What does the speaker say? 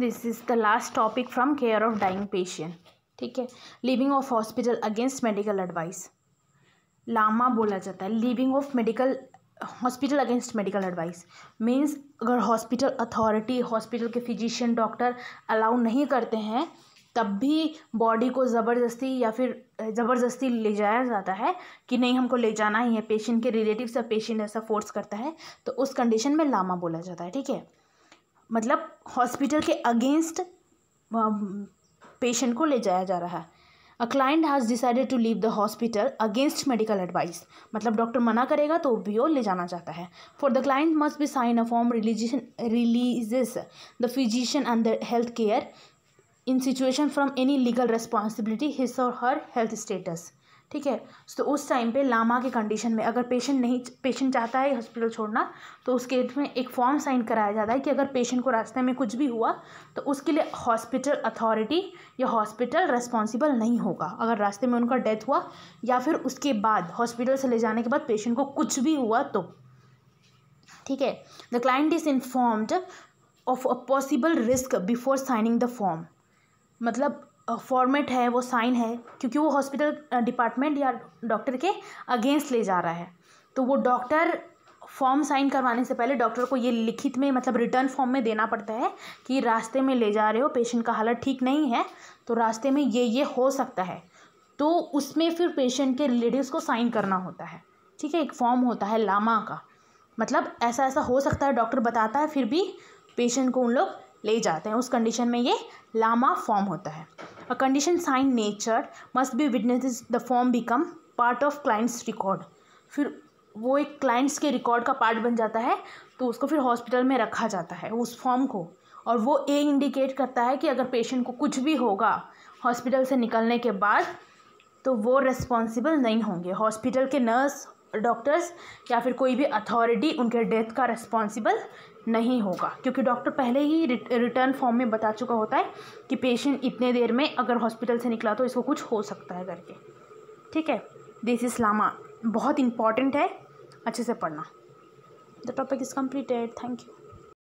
This is the last topic from care of dying patient ठीक है leaving of hospital against medical advice LAMA बोला जाता है leaving of medical hospital against medical advice means अगर hospital authority hospital के physician doctor allow नहीं करते हैं तब भी बॉडी को ज़बरदस्ती या फिर ज़बरदस्ती ले जाया जाता है कि नहीं हमको ले जाना ही है पेशेंट के रिलेटिव्स या पेशेंट ऐसा फोर्स करता है तो उस कंडीशन में लामा बोला जाता है ठीक है मतलब हॉस्पिटल के अगेंस्ट पेशेंट um, को ले जाया जा रहा है a client has decided to leave the hospital against medical advice मतलब डॉक्टर मना करेगा तो भी वो ले जाना चाहता है for the client must be sign a form religion releases the physician and the health care in situation from any legal responsibility his or her health status ठीक है तो उस टाइम पे लामा के कंडीशन में अगर पेशेंट नहीं पेशेंट चाहता है हॉस्पिटल छोड़ना तो उसके में एक फॉर्म साइन कराया जाता है कि अगर पेशेंट को रास्ते में कुछ भी हुआ तो उसके लिए हॉस्पिटल अथॉरिटी या हॉस्पिटल रेस्पॉन्सिबल नहीं होगा अगर रास्ते में उनका डेथ हुआ या फिर उसके बाद हॉस्पिटल से ले जाने के बाद पेशेंट को कुछ भी हुआ तो ठीक है the client is informed of a possible risk before signing the form मतलब फॉर्मेट है वो साइन है क्योंकि वो हॉस्पिटल डिपार्टमेंट या डॉक्टर के अगेंस्ट ले जा रहा है तो वो डॉक्टर फॉर्म साइन करवाने से पहले डॉक्टर को ये लिखित में मतलब रिटर्न फॉर्म में देना पड़ता है कि रास्ते में ले जा रहे हो पेशेंट का हालत ठीक नहीं है तो रास्ते में ये ये हो सकता है तो उसमें फिर पेशेंट के रिलेटिव को साइन करना होता है ठीक है एक फॉर्म होता है लामा का मतलब ऐसा ऐसा हो सकता है डॉक्टर बताता है फिर भी पेशेंट को उन लोग ले जाते हैं उस कंडीशन में ये लामा फॉर्म होता है A condition signed nature must be witnessed in the form become part of client's record. फिर वो एक क्लाइंट्स के रिकॉर्ड का पार्ट बन जाता है तो उसको फिर हॉस्पिटल में रखा जाता है उस फॉर्म को और वो ए इंडिकेट करता है कि अगर पेशेंट को कुछ भी होगा हॉस्पिटल से निकलने के बाद तो वो रिस्पॉन्सिबल नहीं होंगे हॉस्पिटल के नर्स डॉक्टर्स या फिर कोई भी अथॉरिटी उनके डेथ का रिस्पॉन्सिबल नहीं होगा क्योंकि डॉक्टर पहले ही रिटर्न फॉर्म में बता चुका होता है कि पेशेंट इतने देर में अगर हॉस्पिटल से निकला तो इसको कुछ हो सकता है करके ठीक है दिस इज लामा बहुत इंपॉर्टेंट है अच्छे से पढ़ना the topic is completed thank you